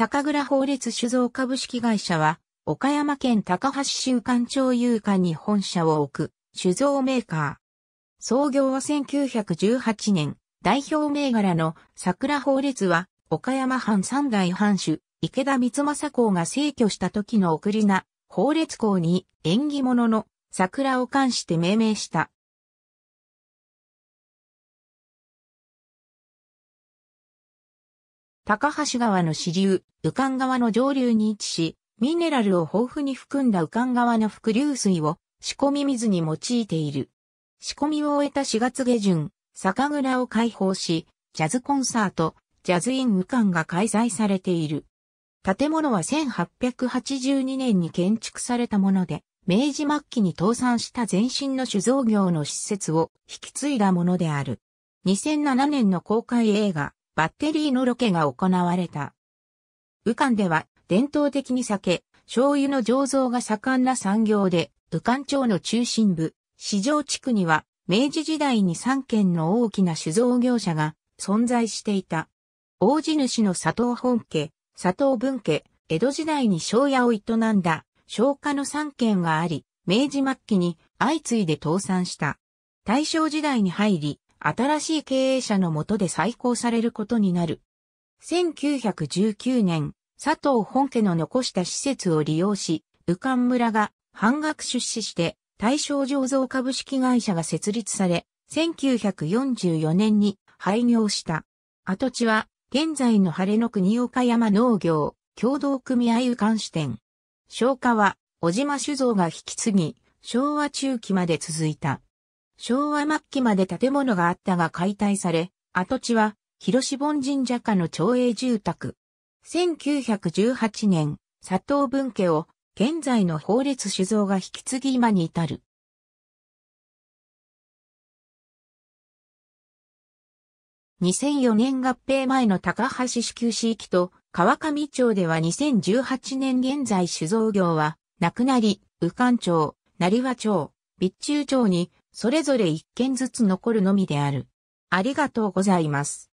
酒蔵法律酒造株式会社は、岡山県高橋州館町有館に本社を置く酒造メーカー。創業は1918年、代表銘柄の桜法律は、岡山藩三代藩主、池田光政公が逝去した時の送りな、法律公に縁起物の桜を冠して命名した高橋川の支流、宇官川の上流に位置し、ミネラルを豊富に含んだ宇官川の伏流水を仕込み水に用いている。仕込みを終えた4月下旬、酒蔵を開放し、ジャズコンサート、ジャズイン宇官が開催されている。建物は1882年に建築されたもので、明治末期に倒産した前身の酒造業の施設を引き継いだものである。2007年の公開映画、バッテリーのロケが行われた。武漢では伝統的に酒、醤油の醸造が盛んな産業で、武漢町の中心部、市場地区には明治時代に3軒の大きな酒造業者が存在していた。大地主の佐藤本家、佐藤文家、江戸時代に醤屋を営んだ、商家の三軒があり、明治末期に相次いで倒産した。大正時代に入り、新しい経営者のもとで再興されることになる。1919年、佐藤本家の残した施設を利用し、武漢村が半額出資して大正醸造株式会社が設立され、1944年に廃業した。跡地は現在の晴れの国岡山農業共同組合有関支店。消化は小島酒造が引き継ぎ、昭和中期まで続いた。昭和末期まで建物があったが解体され、跡地は広志本神社下の町営住宅。1918年、佐藤文家を現在の法律酒造が引き継ぎ今に至る。2004年合併前の高橋支給市域と川上町では2018年現在酒造業はなくなり、右官町、成和町、備中町にそれぞれ一件ずつ残るのみである。ありがとうございます。